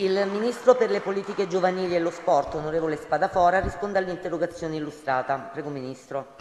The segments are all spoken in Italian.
Il Ministro per le politiche giovanili e lo sport, onorevole Spadafora, risponde all'interrogazione illustrata. Prego, Ministro.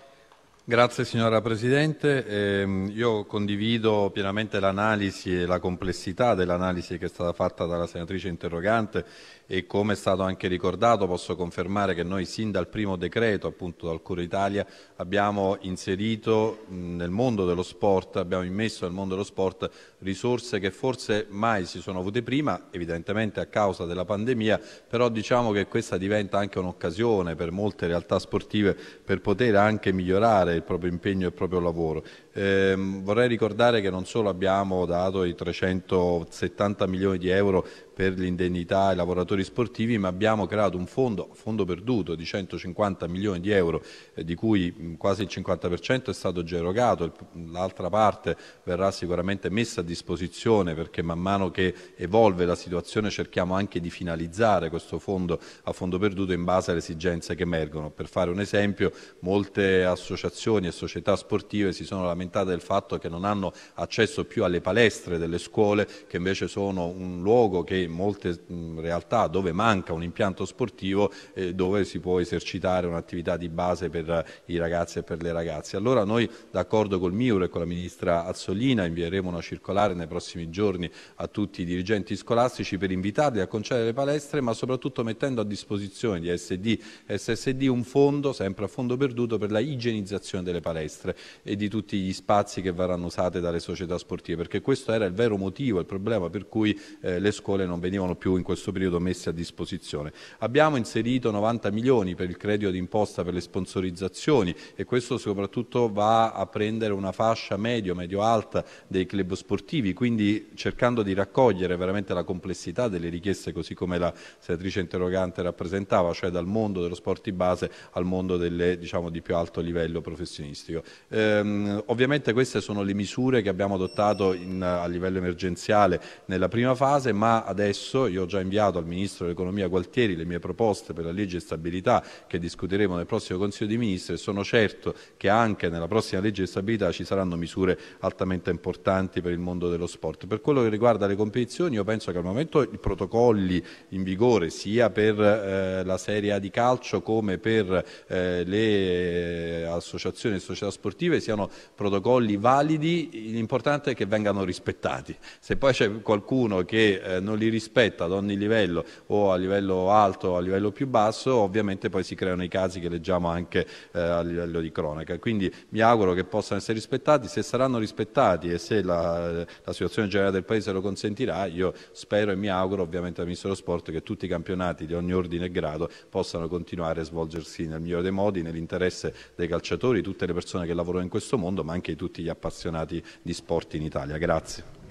Grazie signora Presidente, eh, io condivido pienamente l'analisi e la complessità dell'analisi che è stata fatta dalla senatrice interrogante e come è stato anche ricordato posso confermare che noi sin dal primo decreto appunto dal Cura Italia abbiamo inserito nel mondo dello sport, abbiamo immesso nel mondo dello sport risorse che forse mai si sono avute prima, evidentemente a causa della pandemia, però diciamo che questa diventa anche un'occasione per molte realtà sportive per poter anche migliorare il proprio impegno e il proprio lavoro. Eh, vorrei ricordare che non solo abbiamo dato i 370 milioni di euro per l'indennità ai lavoratori sportivi, ma abbiamo creato un fondo, fondo perduto di 150 milioni di euro, eh, di cui quasi il 50% è stato già erogato, l'altra parte verrà sicuramente messa a disposizione perché man mano che evolve la situazione cerchiamo anche di finalizzare questo fondo a fondo perduto in base alle esigenze che emergono. Per fare un esempio, molte associazioni associazioni e società sportive si sono lamentate del fatto che non hanno accesso più alle palestre delle scuole, che invece sono un luogo che in molte realtà dove manca un impianto sportivo, eh, dove si può esercitare un'attività di base per i ragazzi e per le ragazze. Allora noi, d'accordo col MIUR e con la Ministra Azzolina, invieremo una circolare nei prossimi giorni a tutti i dirigenti scolastici per invitarli a concedere le palestre, ma soprattutto mettendo a disposizione di SD e SSD un fondo, sempre a fondo perduto, per la igienizzazione gestione delle palestre e di tutti gli spazi che verranno usati dalle società sportive, perché questo era il vero motivo, il problema per cui eh, le scuole non venivano più in questo periodo messe a disposizione. Abbiamo inserito 90 milioni per il credito d'imposta per le sponsorizzazioni e questo soprattutto va a prendere una fascia medio, medio-alta dei club sportivi, quindi cercando di raccogliere veramente la complessità delle richieste così come la senatrice interrogante rappresentava, cioè dal mondo dello sport di base al mondo delle, diciamo, di più alto livello professionale professionistico. Ehm, ovviamente queste sono le misure che abbiamo adottato in, a livello emergenziale nella prima fase, ma adesso io ho già inviato al Ministro dell'Economia Gualtieri le mie proposte per la legge di stabilità che discuteremo nel prossimo Consiglio dei Ministri e sono certo che anche nella prossima legge di stabilità ci saranno misure altamente importanti per il mondo dello sport. Per quello che riguarda le competizioni io penso che al momento i protocolli in vigore sia per eh, la Serie A di calcio come per eh, le eh, associazioni associazioni e società sportive siano protocolli validi, l'importante è che vengano rispettati. Se poi c'è qualcuno che eh, non li rispetta ad ogni livello o a livello alto o a livello più basso, ovviamente poi si creano i casi che leggiamo anche eh, a livello di cronaca. Quindi mi auguro che possano essere rispettati, se saranno rispettati e se la, la situazione generale del Paese lo consentirà, io spero e mi auguro ovviamente al Ministro dello Sport che tutti i campionati di ogni ordine e grado possano continuare a svolgersi nel migliore dei modi, nell'interesse dei calciatori, di tutte le persone che lavorano in questo mondo, ma anche di tutti gli appassionati di sport in Italia. Grazie.